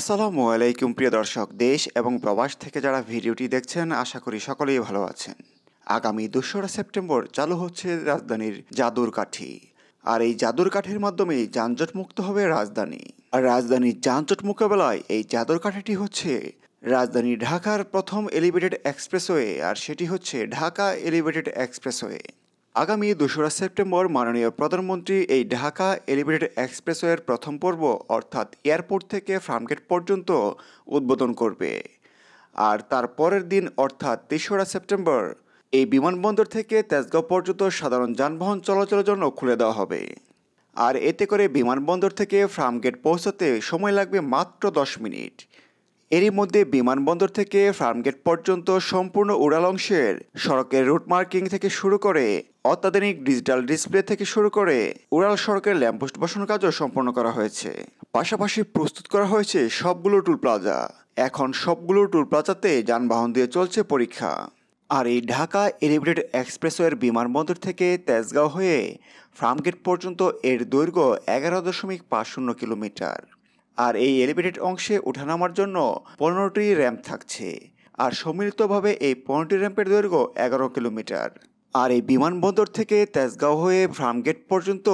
আসসালামু আলাইকুম প্রিয় দর্শক দেশ এবং প্রবাস থেকে যারা ভিডিওটি দেখছেন আশা করি সকলেই ভালো আছেন আগামী দোসরা সেপ্টেম্বর চালু হচ্ছে রাজধানীর জাদুর কাঠি আর এই জাদুর কাঠির মাধ্যমে যানজট মুক্ত হবে রাজধানী আর রাজধানীর যানজট মোকাবেলায় এই জাদুর কাঠিটি হচ্ছে রাজধানী ঢাকার প্রথম এলিভেটেড এক্সপ্রেসওয়ে আর সেটি হচ্ছে ঢাকা এলিভেটেড এক্সপ্রেসওয়ে আগামী দোসরা সেপ্টেম্বর মাননীয় প্রধানমন্ত্রী এই ঢাকা এলিভেটেড এক্সপ্রেসওয়ের প্রথম পর্ব অর্থাৎ এয়ারপোর্ট থেকে ফার্মগেট পর্যন্ত উদ্বোধন করবে আর তার পরের দিন অর্থাৎ তেসরা সেপ্টেম্বর এই বিমানবন্দর থেকে তেজগাঁও পর্যন্ত সাধারণ যানবাহন চলাচলের জন্য খুলে দেওয়া হবে আর এতে করে বিমানবন্দর থেকে ফার্মগেট পৌঁছাতে সময় লাগবে মাত্র দশ মিনিট এরই মধ্যে বিমানবন্দর থেকে ফার্মগেট পর্যন্ত সম্পূর্ণ উড়াল অংশের সড়কের রুট মার্কিং থেকে শুরু করে অত্যাধুনিক ডিজিটাল ডিসপ্লে থেকে শুরু করে উড়াল সড়কের ল্যাম্পপোস্ট বসানোর কাজও সম্পন্ন করা হয়েছে পাশাপাশি প্রস্তুত করা হয়েছে সবগুলো টুল প্লাজা এখন সবগুলো টুল প্লাজাতে যানবাহন দিয়ে চলছে পরীক্ষা আর এই ঢাকা এলিভেটেড এক্সপ্রেসওয়ের বিমানবন্দর থেকে তেজগাঁও হয়ে ফার্মগেট পর্যন্ত এর দৈর্ঘ্য এগারো দশমিক পাঁচ শূন্য কিলোমিটার আর এই এলিভেটেড অংশে ওঠানামার জন্য পনেরোটি র্যাম্প থাকছে আর সম্মিলিতভাবে এই পনেরোটি র্যাম্পের দৈর্ঘ্য এগারো কিলোমিটার আর এই বিমানবন্দর থেকে তেজগাঁও হয়ে ফার্মগেট পর্যন্ত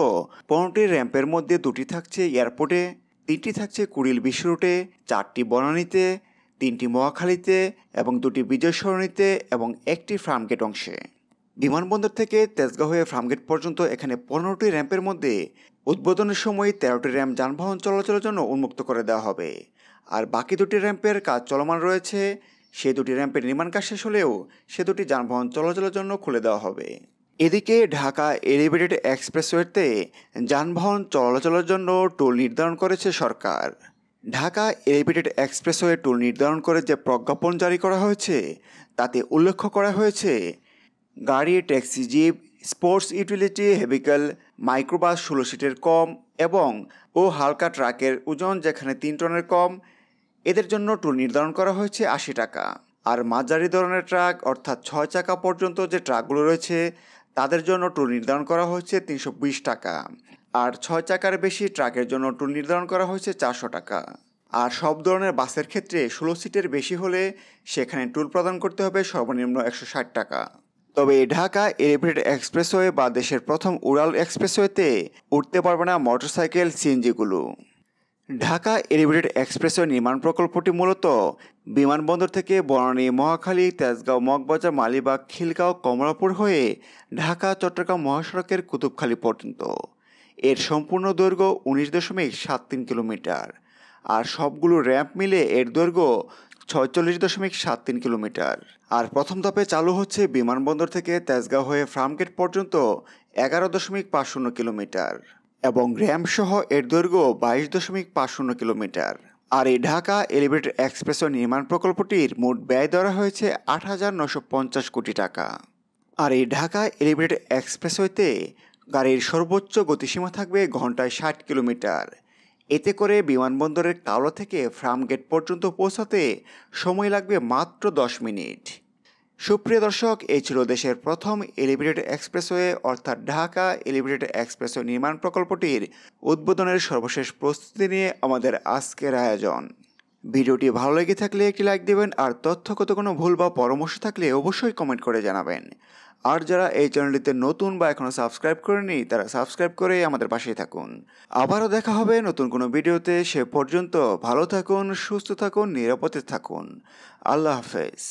পনেরোটি র্যাম্পের মধ্যে দুটি থাকছে এয়ারপোর্টে তিনটি থাকছে কুড়িল বিশ রুটে চারটি বনানীতে তিনটি মহাখালীতে এবং দুটি বিজয় সরণিতে এবং একটি ফার্মগেট অংশে বিমানবন্দর থেকে তেজগাঁও হয়ে ফার্মগেট পর্যন্ত এখানে পনেরোটি র্যাম্পের মধ্যে উদ্বোধনের সময় তেরোটি র্যাম্প যানবাহন চলাচলের জন্য উন্মুক্ত করে দেওয়া হবে আর বাকি দুটি র্যাম্পের কাজ চলমান রয়েছে সে দুটি র্যাম্পের নির্মাণ কাজ শেষ হলেও সে দুটি যানবাহন চলাচলের জন্য খুলে দেওয়া হবে এদিকে ঢাকা এলিভেটেড এক্সপ্রেসওয়েতে যানবাহন চলাচলের জন্য টোল নির্ধারণ করেছে সরকার ঢাকা এলিভেটেড এক্সপ্রেসওয়ে টোল নির্ধারণ করে যে প্রজ্ঞাপন জারি করা হয়েছে তাতে উল্লেখ করা হয়েছে গাড়ি taxi jeep sports utility vehicle microbus ষোলো সিটের কম এবং ও হালকা ট্রাকের ওজন যেখানে তিন টনের কম এদের জন্য টুল নির্ধারণ করা হয়েছে আশি টাকা আর মাঝারি ধরনের ট্রাক অর্থাৎ ছয় চাকা পর্যন্ত যে ট্রাকগুলো রয়েছে তাদের জন্য টুল নির্ধারণ করা হয়েছে তিনশো টাকা আর ছয় চাকার বেশি ট্রাকের জন্য টুল নির্ধারণ করা হয়েছে চারশো টাকা আর সব ধরনের বাসের ক্ষেত্রে ষোলো সিটের বেশি হলে সেখানে টুল প্রদান করতে হবে সর্বনিম্ন একশো টাকা তবে ঢাকা এলিভেটেড এক্সপ্রেসওয়ে বা দেশের প্রথম উড়াল এক্সপ্রেসওয়েতে উঠতে পারবে না মোটরসাইকেল সিএনজিগুলো ঢাকা এলিভেটেড এক্সপ্রেসওয়ে নির্মাণ প্রকল্পটি মূলত বিমানবন্দর থেকে বনানী মহাখালী তেজগাঁও মগবাজার মালিবাগ খিলগাঁও কমলাপুর হয়ে ঢাকা চট্টগ্রাম মহাসড়কের কুতুবখালী পর্যন্ত এর সম্পূর্ণ দৈর্ঘ্য উনিশ দশমিক সাত তিন কিলোমিটার আর সবগুলো র্যাম্প মিলে এর দৈর্ঘ্য ছয়চল্লিশ দশমিক সাত তিন কিলোমিটার আর প্রথম ধাপে চালু হচ্ছে বিমানবন্দর থেকে তেজগাঁও হয়ে ফার্মগেট পর্যন্ত এগারো দশমিক পাঁচ শূন্য কিলোমিটার এবং সহ এর দৈর্ঘ্য বাইশ দশমিক পাঁচ শূন্য কিলোমিটার আর এই ঢাকা এলিভেটেড এক্সপ্রেসও নির্মাণ প্রকল্পটির মোট ব্যয় ধরা হয়েছে আট হাজার নশো পঞ্চাশ কোটি টাকা আর এই ঢাকা এলিভেটেড এক্সপ্রেসওয়েতে গাড়ির সর্বোচ্চ গতিসীমা থাকবে ঘন্টায় ষাট কিলোমিটার এতে করে বিমানবন্দরের কাওড়া থেকে ফ্রামগেট পর্যন্ত পৌঁছাতে সময় লাগবে মাত্র দশ মিনিট সুপ্রিয় দর্শক এই ছিল দেশের প্রথম এলিভেটেড এক্সপ্রেসওয়ে অর্থাৎ ঢাকা এলিভেটেড এক্সপ্রেসওয়ে নির্মাণ প্রকল্পটির উদ্বোধনের সর্বশেষ প্রস্তুতি নিয়ে আমাদের আজকের আয়োজন ভিডিওটি ভালো লেগে থাকলে একটি লাইক দেবেন আর তথ্যগত কোনো ভুল বা পরামর্শ থাকলে অবশ্যই কমেন্ট করে জানাবেন আর যারা এই চ্যানেলটিতে নতুন বা এখনও সাবস্ক্রাইব করেনি তারা সাবস্ক্রাইব করে আমাদের পাশেই থাকুন আবারও দেখা হবে নতুন কোনো ভিডিওতে সে পর্যন্ত ভালো থাকুন সুস্থ থাকুন নিরাপদে থাকুন আল্লাহ হাফেজ